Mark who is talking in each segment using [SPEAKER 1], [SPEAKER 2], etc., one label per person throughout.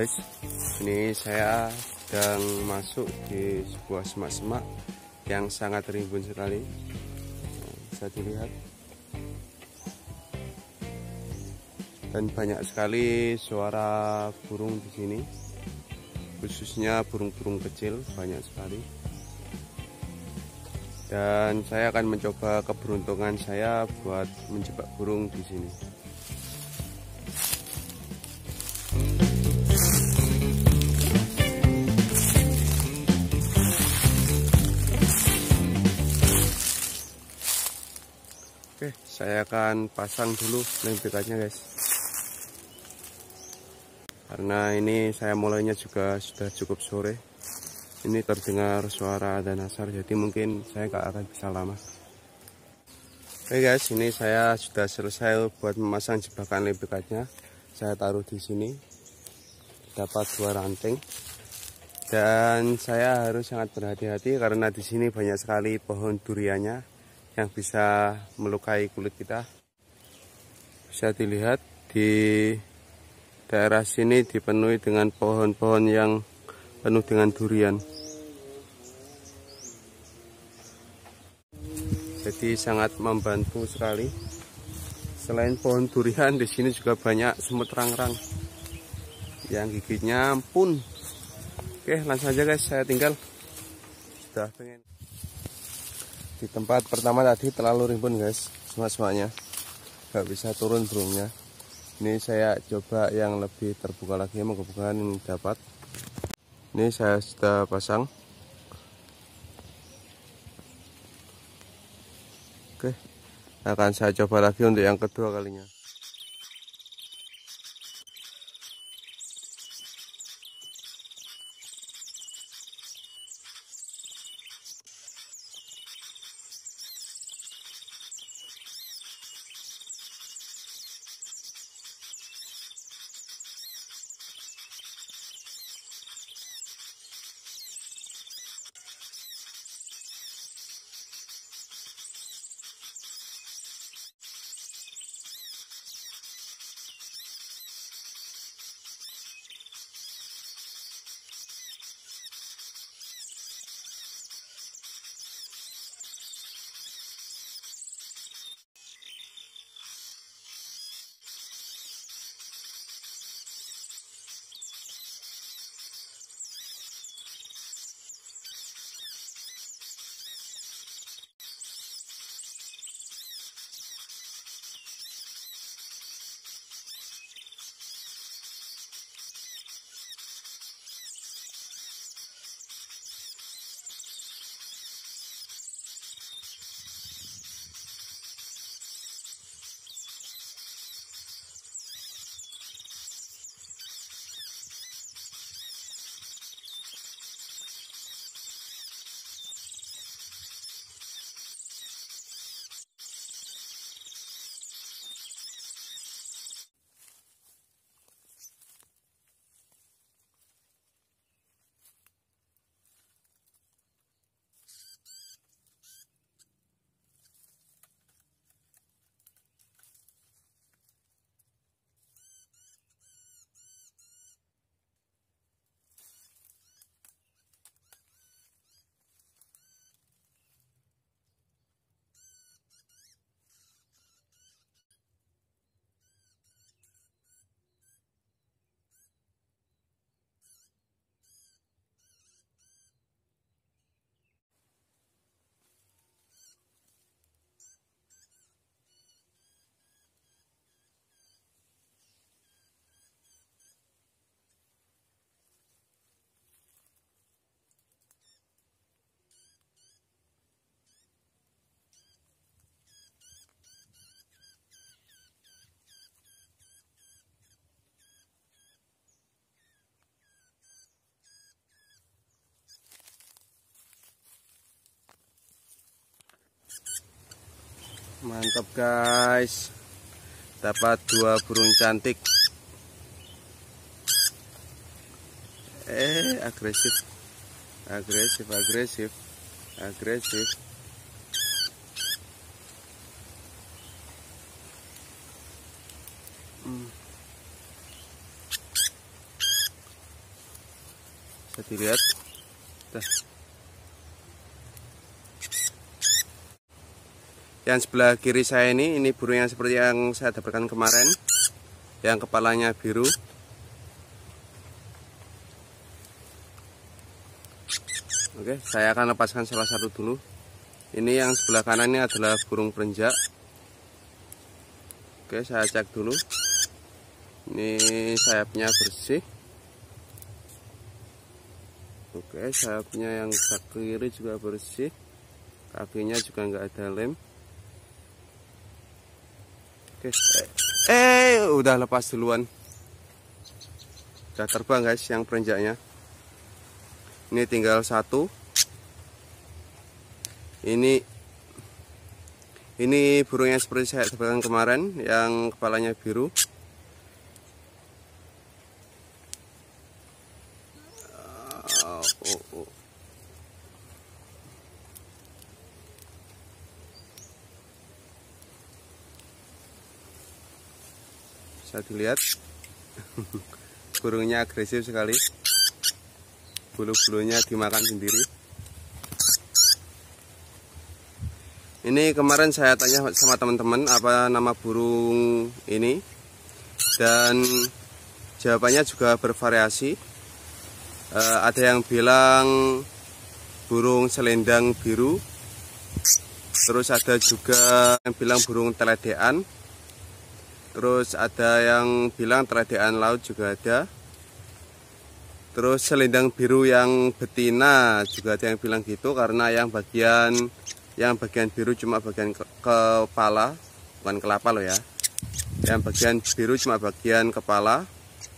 [SPEAKER 1] guys ini saya sedang masuk di sebuah semak-semak yang sangat rimbun sekali bisa dilihat dan banyak sekali suara burung di sini khususnya burung-burung kecil banyak sekali dan saya akan mencoba keberuntungan saya buat menjebak burung di sini. Oke, saya akan pasang dulu lempekannya guys. Karena ini saya mulainya juga sudah cukup sore. Ini terdengar suara dan asar, jadi mungkin saya nggak akan bisa lama. Oke guys, ini saya sudah selesai buat memasang jebakan lempekannya. Saya taruh di sini. Dapat dua ranting. Dan saya harus sangat berhati-hati karena di sini banyak sekali pohon duriannya yang bisa melukai kulit kita bisa dilihat di daerah sini dipenuhi dengan pohon-pohon yang penuh dengan durian jadi sangat membantu sekali selain pohon durian di sini juga banyak semut rang-rang yang giginya pun oke langsung aja guys saya tinggal sudah pengen di tempat pertama tadi terlalu rimbun guys semua semuanya gak bisa turun burungnya ini saya coba yang lebih terbuka lagi moga ini dapat ini saya sudah pasang oke akan saya coba lagi untuk yang kedua kalinya mantap guys dapat dua burung cantik eh agresif agresif agresif agresif hmm. Saya dilihat yang sebelah kiri saya ini ini burung yang seperti yang saya dapatkan kemarin yang kepalanya biru oke saya akan lepaskan salah satu dulu ini yang sebelah kanan ini adalah burung perenjak oke saya cek dulu ini sayapnya bersih oke sayapnya yang ke kiri juga bersih kakinya juga nggak ada lem Oke. Eh, udah lepas duluan. Udah terbang guys yang perenjaknya. Ini tinggal satu. Ini ini burung seperti saya sebutkan kemarin yang kepalanya biru. bisa dilihat burungnya agresif sekali bulu-bulunya dimakan sendiri ini kemarin saya tanya sama teman-teman apa nama burung ini dan jawabannya juga bervariasi e, ada yang bilang burung selendang biru terus ada juga yang bilang burung teledean Terus ada yang bilang teradean laut juga ada. Terus selendang biru yang betina juga ada yang bilang gitu karena yang bagian yang bagian biru cuma bagian ke kepala, bukan kelapa loh ya. Yang bagian biru cuma bagian kepala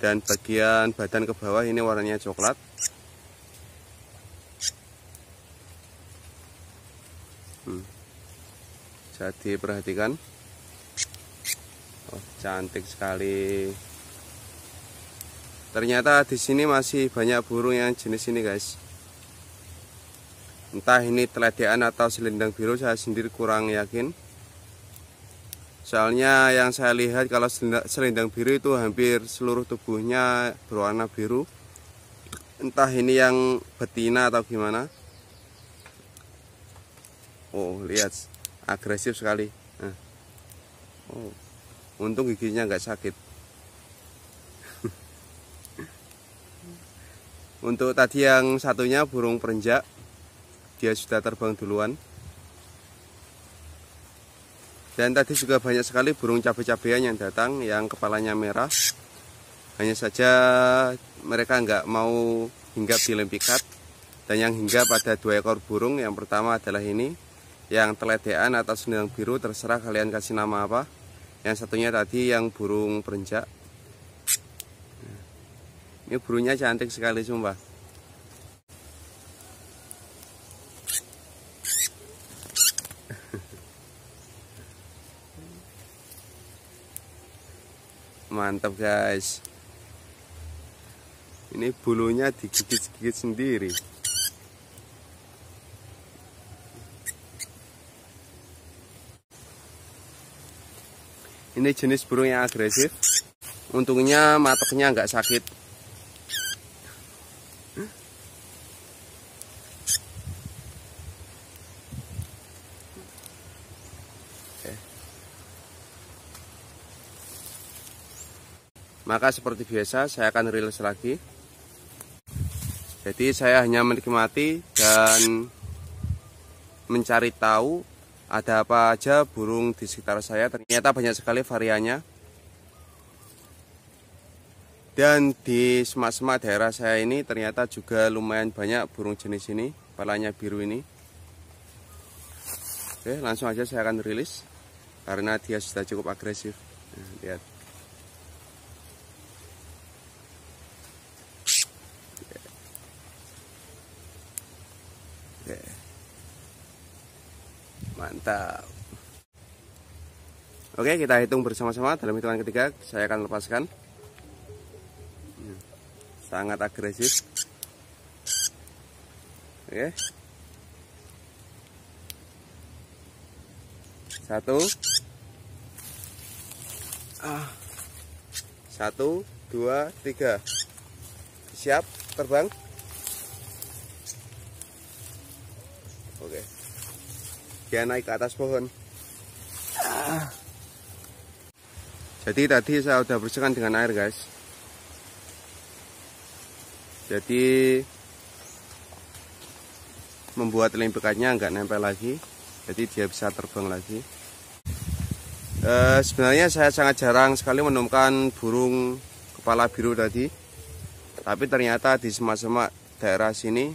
[SPEAKER 1] dan bagian badan ke bawah ini warnanya coklat. Hmm. Jadi perhatikan oh, cantik sekali ternyata di sini masih banyak burung yang jenis ini guys entah ini teledean atau selendang biru saya sendiri kurang yakin soalnya yang saya lihat kalau selendang biru itu hampir seluruh tubuhnya berwarna biru entah ini yang betina atau gimana oh lihat agresif sekali nah. oh untung giginya nggak sakit untuk tadi yang satunya burung perenjak dia sudah terbang duluan dan tadi juga banyak sekali burung cabai-cabean yang datang yang kepalanya merah hanya saja mereka nggak mau hinggap di lem dan yang hingga pada dua ekor burung yang pertama adalah ini yang teledean atau sendang biru terserah kalian kasih nama apa yang satunya tadi yang burung perenjak nah, ini burungnya cantik sekali sumpah mantap guys ini bulunya digigit-gigit sendiri Ini jenis burung yang agresif. Untungnya mateknya nggak sakit. Maka seperti biasa saya akan rilis lagi Jadi saya hanya menikmati dan mencari tahu ada apa aja burung di sekitar saya ternyata banyak sekali variannya dan di semak-semak daerah saya ini ternyata juga lumayan banyak burung jenis ini palanya biru ini oke langsung aja saya akan rilis karena dia sudah cukup agresif nah, lihat mantap oke kita hitung bersama-sama dalam hitungan ketiga saya akan lepaskan ya. sangat agresif oke satu ah. satu dua tiga siap terbang dia naik ke atas pohon jadi tadi saya udah bersihkan dengan air guys jadi membuat lem nggak nempel lagi jadi dia bisa terbang lagi e, sebenarnya saya sangat jarang sekali menemukan burung kepala biru tadi tapi ternyata di semak-semak daerah sini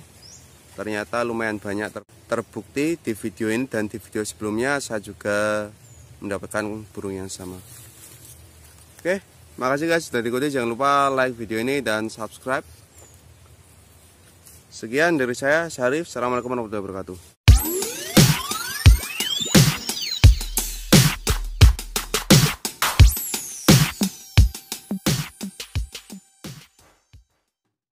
[SPEAKER 1] ternyata lumayan banyak ter terbukti di video ini dan di video sebelumnya saya juga mendapatkan burung yang sama oke makasih guys sudah diikuti jangan lupa like video ini dan subscribe sekian dari saya Syarif Assalamualaikum warahmatullahi wabarakatuh